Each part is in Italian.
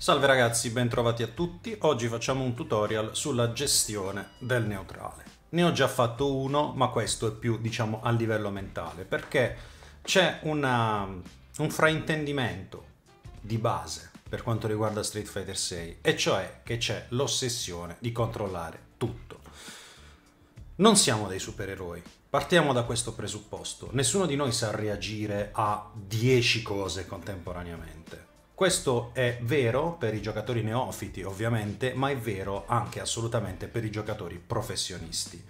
Salve ragazzi, bentrovati a tutti. Oggi facciamo un tutorial sulla gestione del neutrale. Ne ho già fatto uno, ma questo è più, diciamo, a livello mentale, perché c'è un fraintendimento di base per quanto riguarda Street Fighter 6, e cioè che c'è l'ossessione di controllare tutto. Non siamo dei supereroi. Partiamo da questo presupposto. Nessuno di noi sa reagire a 10 cose contemporaneamente. Questo è vero per i giocatori neofiti ovviamente, ma è vero anche assolutamente per i giocatori professionisti.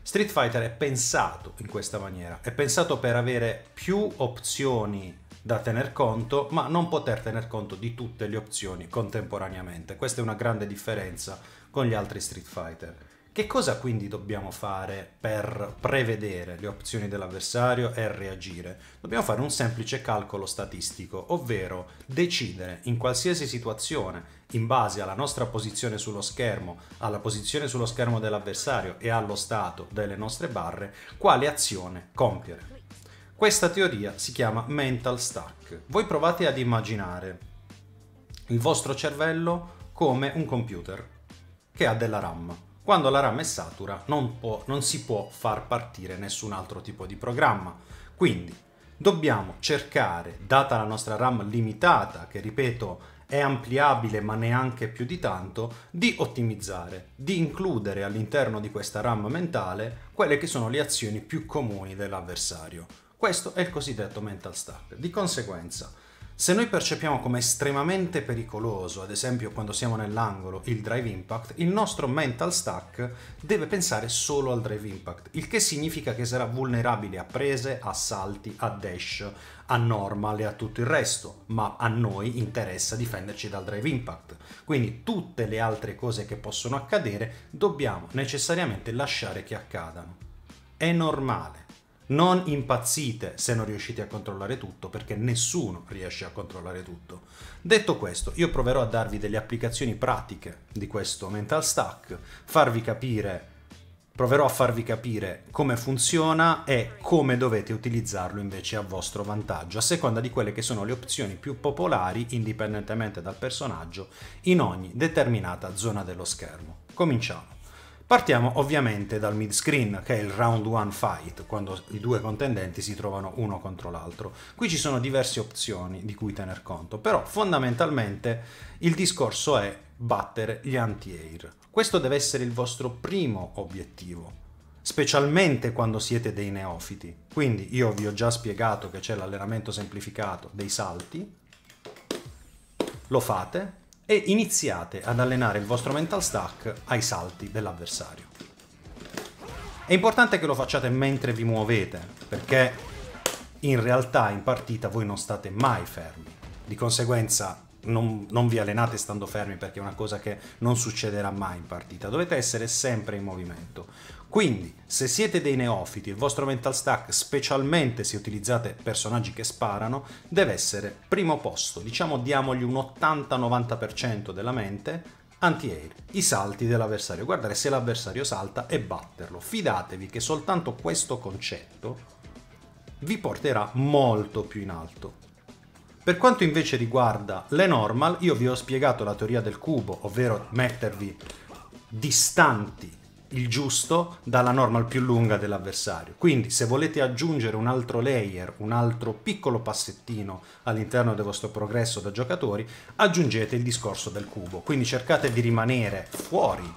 Street Fighter è pensato in questa maniera, è pensato per avere più opzioni da tener conto, ma non poter tener conto di tutte le opzioni contemporaneamente. Questa è una grande differenza con gli altri Street Fighter. Che cosa quindi dobbiamo fare per prevedere le opzioni dell'avversario e reagire? Dobbiamo fare un semplice calcolo statistico, ovvero decidere in qualsiasi situazione, in base alla nostra posizione sullo schermo, alla posizione sullo schermo dell'avversario e allo stato delle nostre barre, quale azione compiere. Questa teoria si chiama mental stack. Voi provate ad immaginare il vostro cervello come un computer che ha della RAM quando la RAM è satura non, può, non si può far partire nessun altro tipo di programma, quindi dobbiamo cercare, data la nostra RAM limitata, che ripeto è ampliabile ma neanche più di tanto, di ottimizzare, di includere all'interno di questa RAM mentale quelle che sono le azioni più comuni dell'avversario. Questo è il cosiddetto mental stack. Di conseguenza, se noi percepiamo come estremamente pericoloso, ad esempio quando siamo nell'angolo, il drive impact, il nostro mental stack deve pensare solo al drive impact, il che significa che sarà vulnerabile a prese, a salti, a dash, a normal e a tutto il resto, ma a noi interessa difenderci dal drive impact. Quindi tutte le altre cose che possono accadere dobbiamo necessariamente lasciare che accadano. È normale non impazzite se non riuscite a controllare tutto, perché nessuno riesce a controllare tutto. Detto questo, io proverò a darvi delle applicazioni pratiche di questo mental stack, farvi capire, proverò a farvi capire come funziona e come dovete utilizzarlo invece a vostro vantaggio, a seconda di quelle che sono le opzioni più popolari, indipendentemente dal personaggio, in ogni determinata zona dello schermo. Cominciamo. Partiamo ovviamente dal mid screen, che è il round one fight, quando i due contendenti si trovano uno contro l'altro. Qui ci sono diverse opzioni di cui tener conto, però fondamentalmente il discorso è battere gli anti-air. Questo deve essere il vostro primo obiettivo, specialmente quando siete dei neofiti. Quindi io vi ho già spiegato che c'è l'allenamento semplificato dei salti, lo fate, e iniziate ad allenare il vostro mental stack ai salti dell'avversario. È importante che lo facciate mentre vi muovete, perché in realtà in partita voi non state mai fermi. Di conseguenza non, non, vi allenate stando fermi perché è una cosa che non succederà mai in partita, dovete essere sempre in movimento. Quindi, se siete dei neofiti, il vostro mental stack, specialmente se utilizzate personaggi che sparano, deve essere primo posto, diciamo diamogli un 80-90% della mente anti-air, i salti dell'avversario, guardare se l'avversario salta e batterlo. Fidatevi che soltanto questo concetto vi porterà molto più in alto. Per quanto invece riguarda le normal, io vi ho spiegato la teoria del cubo, ovvero mettervi distanti il giusto dalla normal più lunga dell'avversario. Quindi se volete aggiungere un altro layer, un altro piccolo passettino all'interno del vostro progresso da giocatori, aggiungete il discorso del cubo. Quindi cercate di rimanere fuori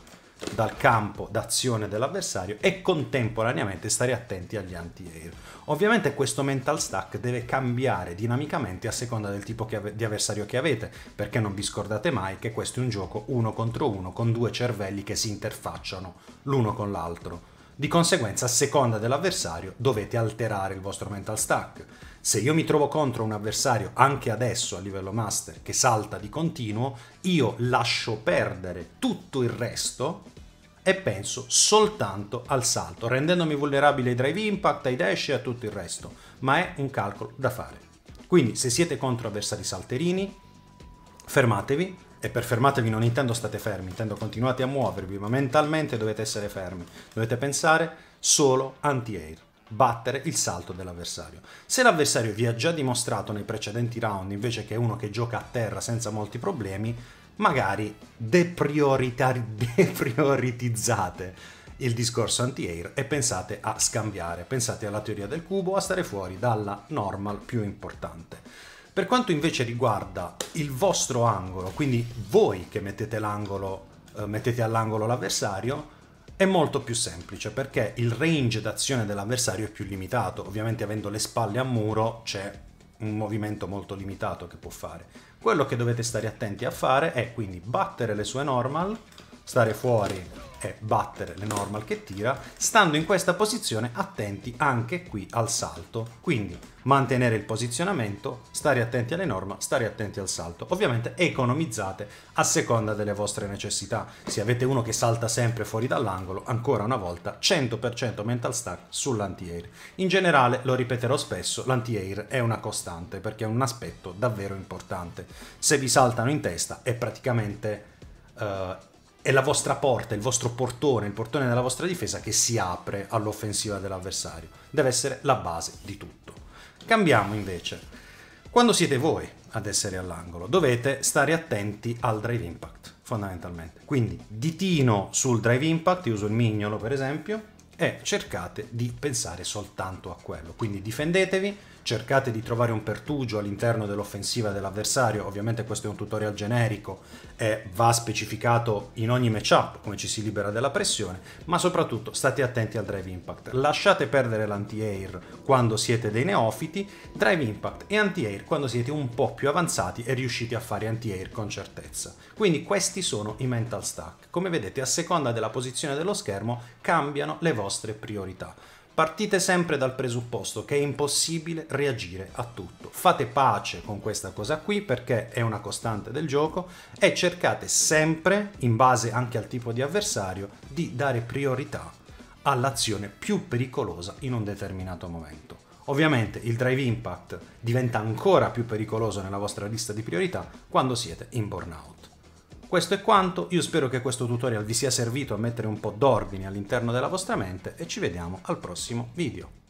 dal campo d'azione dell'avversario e contemporaneamente stare attenti agli anti-air. Ovviamente questo mental stack deve cambiare dinamicamente a seconda del tipo di avversario che avete, perché non vi scordate mai che questo è un gioco uno contro uno con due cervelli che si interfacciano l'uno con l'altro. Di conseguenza, a seconda dell'avversario, dovete alterare il vostro mental stack se io mi trovo contro un avversario, anche adesso a livello master, che salta di continuo, io lascio perdere tutto il resto e penso soltanto al salto, rendendomi vulnerabile ai drive impact, ai dash e a tutto il resto, ma è un calcolo da fare. Quindi se siete contro avversari salterini, fermatevi, e per fermatevi non intendo state fermi, intendo continuate a muovervi, ma mentalmente dovete essere fermi, dovete pensare solo anti-air battere il salto dell'avversario. Se l'avversario vi ha già dimostrato nei precedenti round invece che è uno che gioca a terra senza molti problemi, magari deprioritizzate il discorso anti-air e pensate a scambiare, pensate alla teoria del cubo, a stare fuori dalla normal più importante. Per quanto invece riguarda il vostro angolo, quindi voi che mettete, eh, mettete all'angolo l'avversario, è molto più semplice perché il range d'azione dell'avversario è più limitato, ovviamente avendo le spalle a muro c'è un movimento molto limitato che può fare. Quello che dovete stare attenti a fare è quindi battere le sue normal, stare fuori è battere le normal che tira, stando in questa posizione attenti anche qui al salto. Quindi mantenere il posizionamento, stare attenti alle norma, stare attenti al salto. Ovviamente economizzate a seconda delle vostre necessità. Se avete uno che salta sempre fuori dall'angolo, ancora una volta 100% mental stack sull'anti-air. In generale, lo ripeterò spesso, l'anti-air è una costante perché è un aspetto davvero importante. Se vi saltano in testa è praticamente... Uh, è la vostra porta, il vostro portone, il portone della vostra difesa che si apre all'offensiva dell'avversario. Deve essere la base di tutto. Cambiamo invece. Quando siete voi ad essere all'angolo, dovete stare attenti al drive impact, fondamentalmente. Quindi ditino sul drive impact, io uso il mignolo per esempio, e cercate di pensare soltanto a quello. Quindi difendetevi, cercate di trovare un pertugio all'interno dell'offensiva dell'avversario, ovviamente questo è un tutorial generico e va specificato in ogni matchup come ci si libera della pressione, ma soprattutto state attenti al drive impact, lasciate perdere l'anti-air quando siete dei neofiti, drive impact e anti-air quando siete un po' più avanzati e riuscite a fare anti-air con certezza. Quindi questi sono i mental stack, come vedete a seconda della posizione dello schermo cambiano le vostre priorità. Partite sempre dal presupposto che è impossibile reagire a tutto. Fate pace con questa cosa qui perché è una costante del gioco e cercate sempre, in base anche al tipo di avversario, di dare priorità all'azione più pericolosa in un determinato momento. Ovviamente il Drive Impact diventa ancora più pericoloso nella vostra lista di priorità quando siete in burnout. Questo è quanto, io spero che questo tutorial vi sia servito a mettere un po' d'ordine all'interno della vostra mente e ci vediamo al prossimo video.